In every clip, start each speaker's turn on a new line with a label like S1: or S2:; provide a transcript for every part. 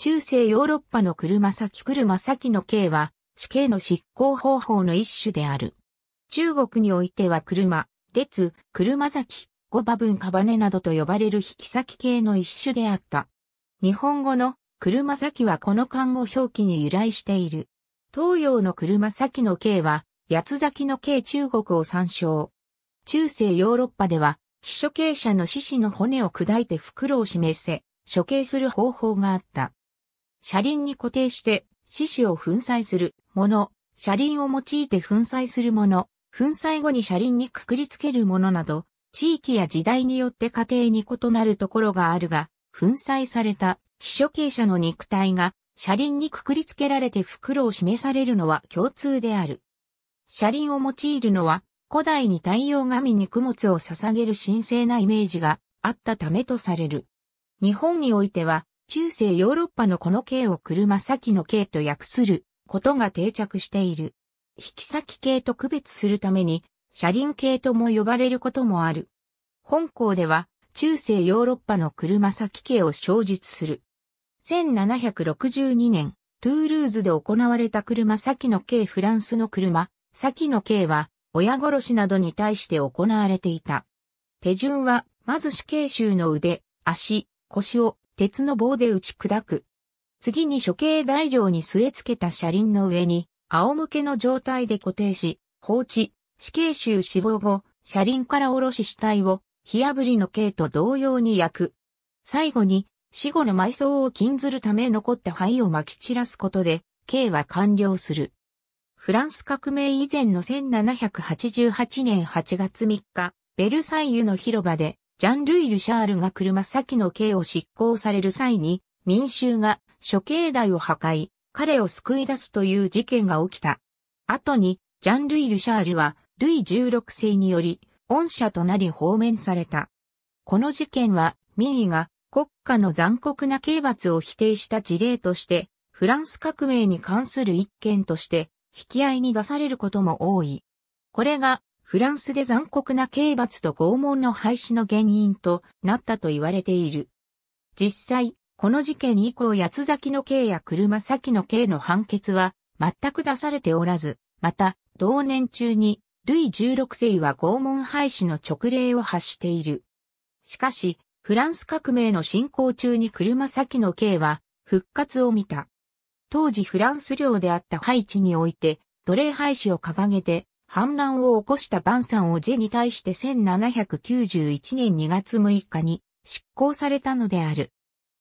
S1: 中世ヨーロッパの車先車先の刑は死刑の執行方法の一種である。中国においては車、列、車先、五馬分カバネなどと呼ばれる引き先き系の一種であった。日本語の車先はこの漢語表記に由来している。東洋の車先の刑は八つ先の刑中国を参照。中世ヨーロッパでは、秘書刑者の死子の骨を砕いて袋を示せ、処刑する方法があった。車輪に固定して獅子を粉砕するもの、車輪を用いて粉砕するもの、粉砕後に車輪にくくりつけるものなど、地域や時代によって家庭に異なるところがあるが、粉砕された秘書傾斜の肉体が車輪にくくりつけられて袋を示されるのは共通である。車輪を用いるのは古代に太陽神に供物を捧げる神聖なイメージがあったためとされる。日本においては中世ヨーロッパのこの形を車先の形と訳することが定着している。引き先形と区別するために、車輪形とも呼ばれることもある。本校では、中世ヨーロッパの車先形を小述する。1762年、トゥールーズで行われた車先の形フランスの車、先の刑は、親殺しなどに対して行われていた。手順は、まず死刑囚の腕、足、腰を鉄の棒で打ち砕く。次に処刑台上に据え付けた車輪の上に、仰向けの状態で固定し、放置、死刑囚死亡後、車輪から下ろし死体を、火炙りの刑と同様に焼く。最後に、死後の埋葬を禁ずるため残った灰を撒き散らすことで、刑は完了する。フランス革命以前の1788年8月3日、ベルサイユの広場でジャンルイ・ルシャールが車先の刑を執行される際に、民衆が処刑台を破壊、彼を救い出すという事件が起きた。後に、ジャンルイ・ルシャールは、ルイ16世により、恩赦となり放免された。この事件は、民意が国家の残酷な刑罰を否定した事例として、フランス革命に関する一件として、引き合いに出されることも多い。これがフランスで残酷な刑罰と拷問の廃止の原因となったと言われている。実際、この事件以降八つの刑や車先の刑の判決は全く出されておらず、また、同年中に、ルイ16世は拷問廃止の直令を発している。しかし、フランス革命の進行中に車先の刑は復活を見た。当時フランス領であったハイチにおいて、奴隷廃止を掲げて、反乱を起こした万ンをジェに対して1791年2月6日に執行されたのである。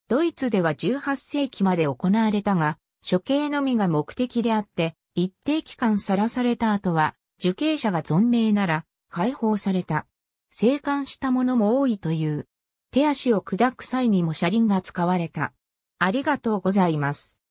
S1: ドイツでは18世紀まで行われたが、処刑のみが目的であって、一定期間さらされた後は、受刑者が存命なら解放された。生還した者も多いという。手足を砕く際にも車輪が使われた。ありがとうございます。